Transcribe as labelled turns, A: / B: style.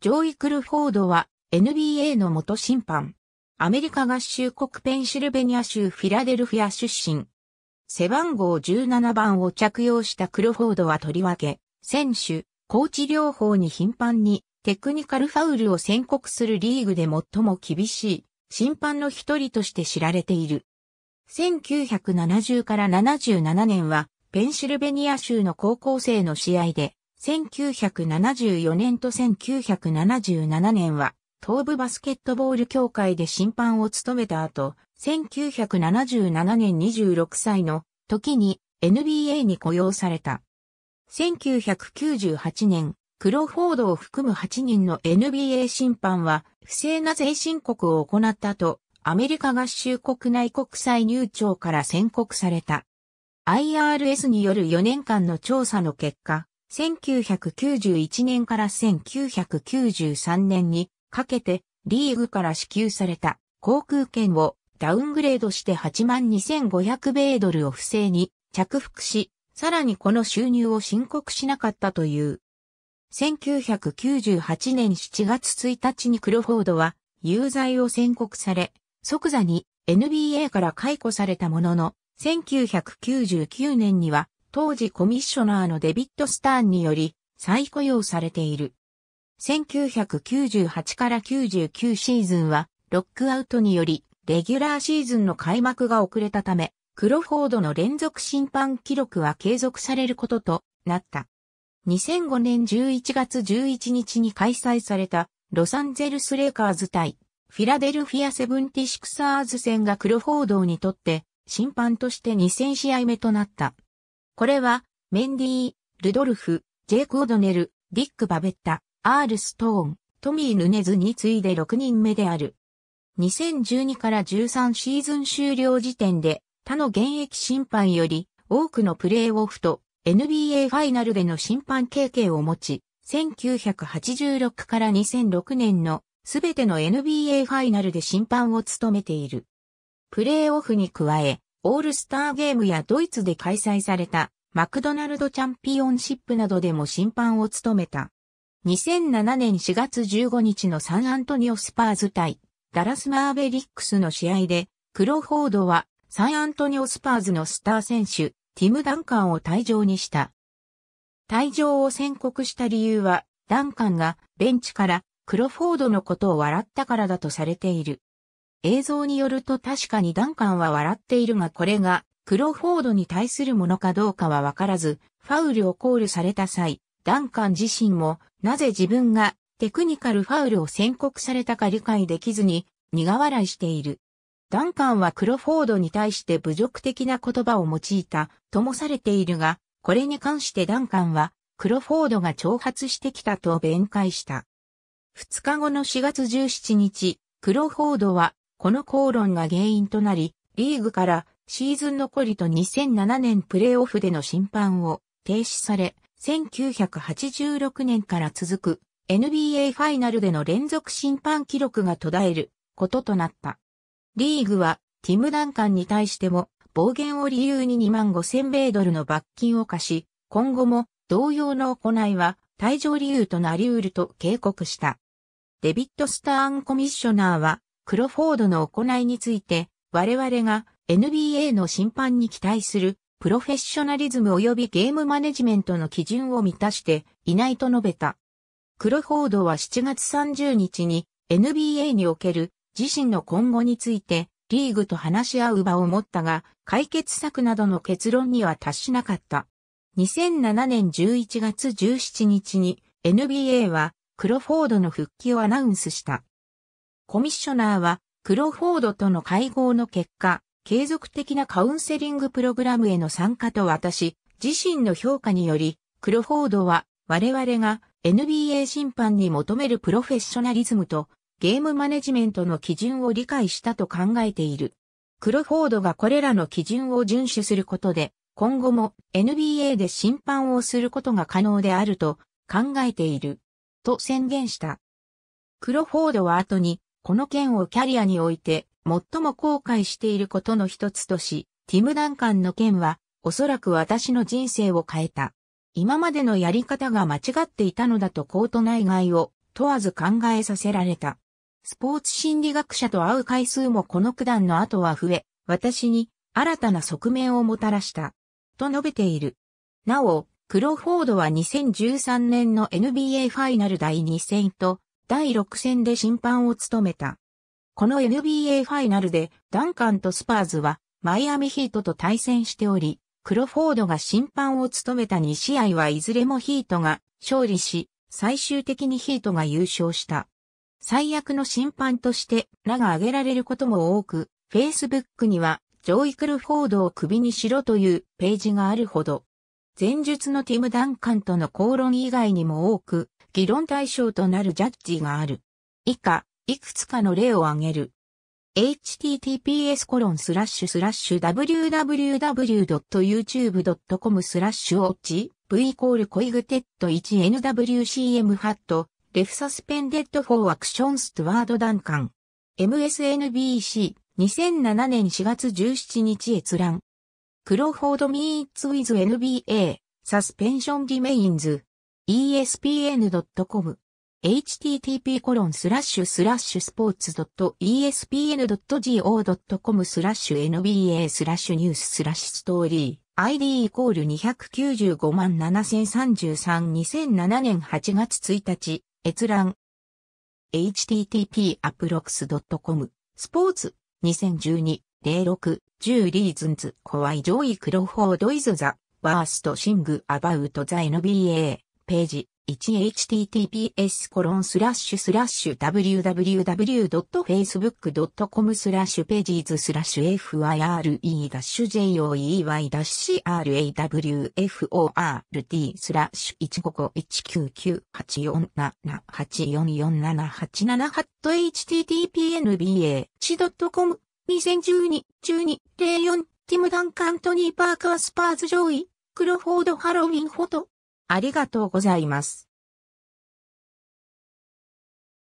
A: ジョイ・クルフォードは NBA の元審判。アメリカ合衆国ペンシルベニア州フィラデルフィア出身。背番号17番を着用したクルフォードはとりわけ、選手、コーチ療法に頻繁にテクニカルファウルを宣告するリーグで最も厳しい審判の一人として知られている。1970から77年はペンシルベニア州の高校生の試合で1974年と1977年は、東部バスケットボール協会で審判を務めた後、1977年26歳の時に NBA に雇用された。1998年、クロフォードを含む8人の NBA 審判は、不正な税申告を行った後、アメリカ合衆国内国際入庁から宣告された。IRS による4年間の調査の結果、1991年から1993年にかけてリーグから支給された航空券をダウングレードして82,500米ドルを不正に着服し、さらにこの収入を申告しなかったという。1998年7月1日にクロフォードは有罪を宣告され、即座に NBA から解雇されたものの、1999年には当時コミッショナーのデビッド・スターンにより再雇用されている。1998から99シーズンはロックアウトによりレギュラーシーズンの開幕が遅れたため、クロフォードの連続審判記録は継続されることとなった。2005年11月11日に開催されたロサンゼルスレイカーズ対フィラデルフィアセブンティシクサーズ戦がクロフォードにとって審判として2000試合目となった。これは、メンディー、ルドルフ、ジェイク・オドネル、ディック・バベッタ、アール・ストーン、トミー・ヌネズに次いで6人目である。2012から13シーズン終了時点で、他の現役審判より多くのプレーオフと NBA ファイナルでの審判経験を持ち、1986から2006年のすべての NBA ファイナルで審判を務めている。プレーオフに加え、オールスターゲームやドイツで開催されたマクドナルドチャンピオンシップなどでも審判を務めた。2007年4月15日のサンアントニオスパーズ対ダラスマーベリックスの試合で、クロフォードはサンアントニオスパーズのスター選手、ティム・ダンカンを退場にした。退場を宣告した理由は、ダンカンがベンチからクロフォードのことを笑ったからだとされている。映像によると確かにダンカンは笑っているがこれがクロフォードに対するものかどうかはわからず、ファウルをコールされた際、ダンカン自身も、なぜ自分がテクニカルファウルを宣告されたか理解できずに、苦笑いしている。ダンカンはクロフォードに対して侮辱的な言葉を用いた、ともされているが、これに関してダンカンは、クロフォードが挑発してきたと弁解した。2日後の4月17日、クロフォードは、この口論が原因となり、リーグからシーズン残りと2007年プレーオフでの審判を停止され、1986年から続く NBA ファイナルでの連続審判記録が途絶えることとなった。リーグはティム・ダンカンに対しても暴言を理由に2万5000米ドルの罰金を課し、今後も同様の行いは退場理由となり得ると警告した。デビッド・スターンコミッショナーは、クロフォードの行いについて、我々が NBA の審判に期待するプロフェッショナリズム及びゲームマネジメントの基準を満たしていないと述べた。クロフォードは7月30日に NBA における自身の今後についてリーグと話し合う場を持ったが解決策などの結論には達しなかった。2007年11月17日に NBA はクロフォードの復帰をアナウンスした。コミッショナーはクロフォードとの会合の結果、継続的なカウンセリングプログラムへの参加と私、自身の評価により、クロフォードは、我々が NBA 審判に求めるプロフェッショナリズムと、ゲームマネジメントの基準を理解したと考えている。クロフォードがこれらの基準を遵守することで、今後も NBA で審判をすることが可能であると考えている。と宣言した。クロフォードは後に、この件をキャリアにおいて最も後悔していることの一つとし、ティム・ダンカンの件は、おそらく私の人生を変えた。今までのやり方が間違っていたのだとコート内外を問わず考えさせられた。スポーツ心理学者と会う回数もこの九段の後は増え、私に新たな側面をもたらした。と述べている。なお、クロフォードは2013年の NBA ファイナル第2戦と第6戦で審判を務めた。この NBA ファイナルでダンカンとスパーズはマイアミヒートと対戦しており、クロフォードが審判を務めた2試合はいずれもヒートが勝利し、最終的にヒートが優勝した。最悪の審判として名が挙げられることも多く、Facebook にはジョイ・クルフォードを首にしろというページがあるほど。前述のティム・ダンカンとの口論以外にも多く、議論対象となるジャッジがある。以下、いくつかの例を挙げる。https://www.youtube.com コロンススララッッシシュュスラッシュオッチ v イコールコイグテッド 1nwcm ハットレフサスペンデッドフォーアクションストワードダンカン MSNBC 2007年4月17日閲覧クロフォードミーツウィズ NBA サスペンションディメインズ ESPN.com http コロンスラッシュスラッシュスポーツ .espn.go.com スラッシュ nba スラッシュニューススラッシュストーリー ID イコール295万7033 2007年8月1日閲覧 http アプロックス .com スポーツ2012 06 10リーズンズ怖いジョイクロフォードイズザワーストシングアバウトザ NBA ページ 1https://www.facebook.com スラッシュページーズスラッシュ fire-joey-crawfort スラッシュ155199847844787 httpnba.com 2012-1204ティム・ダンカン・トニー・パーカー・スパーズ・上位クロフォード・ハロウィン・フォトありがとうございます。